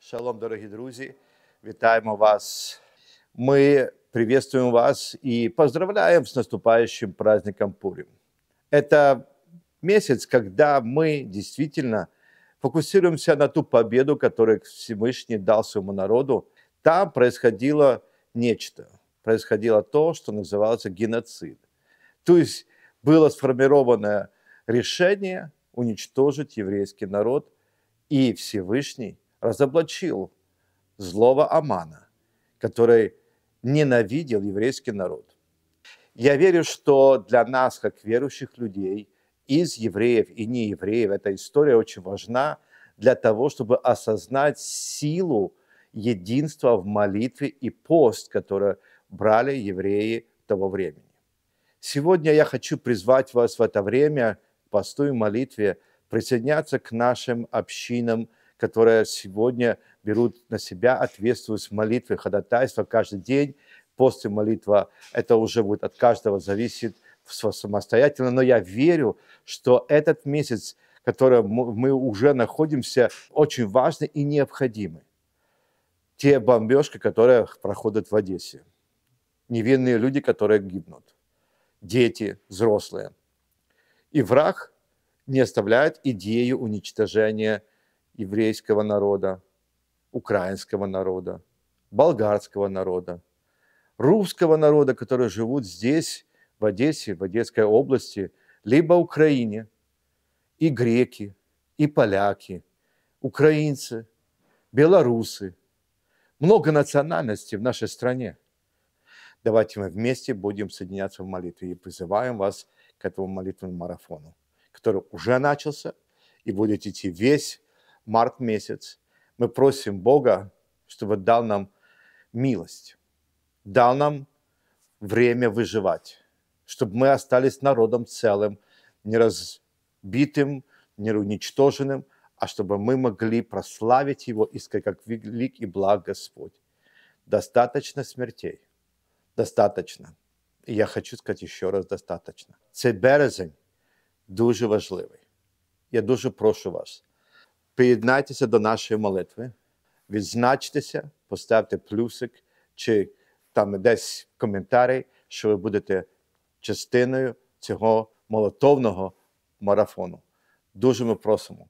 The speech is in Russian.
Шалом, дорогие друзья, вітаємо вас. Мы приветствуем вас и поздравляем с наступающим праздником Пурим. Это месяц, когда мы действительно фокусируемся на ту победу, которую Всевышний дал своему народу. Там происходило нечто. Происходило то, что называлось геноцид. То есть было сформировано решение уничтожить еврейский народ, и Всевышний – разоблачил злого Амана, который ненавидел еврейский народ. Я верю, что для нас, как верующих людей, из евреев и неевреев, эта история очень важна для того, чтобы осознать силу единства в молитве и пост, которые брали евреи того времени. Сегодня я хочу призвать вас в это время к посту и молитве присоединяться к нашим общинам – которые сегодня берут на себя ответственность в молитве, ходатайство каждый день, после молитва, это уже будет от каждого зависит самостоятельно, но я верю, что этот месяц, в котором мы уже находимся, очень важный и необходимый. Те бомбежки, которые проходят в Одессе, невинные люди, которые гибнут, дети, взрослые. И враг не оставляет идею уничтожения еврейского народа, украинского народа, болгарского народа, русского народа, которые живут здесь, в Одессе, в Одесской области, либо в Украине, и греки, и поляки, украинцы, белорусы. Много национальностей в нашей стране. Давайте мы вместе будем соединяться в молитве и призываем вас к этому молитвенному марафону, который уже начался и будет идти весь март месяц, мы просим Бога, чтобы дал нам милость, дал нам время выживать, чтобы мы остались народом целым, не разбитым, не уничтоженным, а чтобы мы могли прославить Его, искать, как велик и благ Господь. Достаточно смертей. Достаточно. И я хочу сказать еще раз, достаточно. Цей березень дуже важливый. Я дуже прошу вас – Приєднайтеся до нашої молитви, відзначтеся, поставте плюсик чи там десь коментарі, що ви будете частиною цього молотовного марафону. Дуже ми просимо.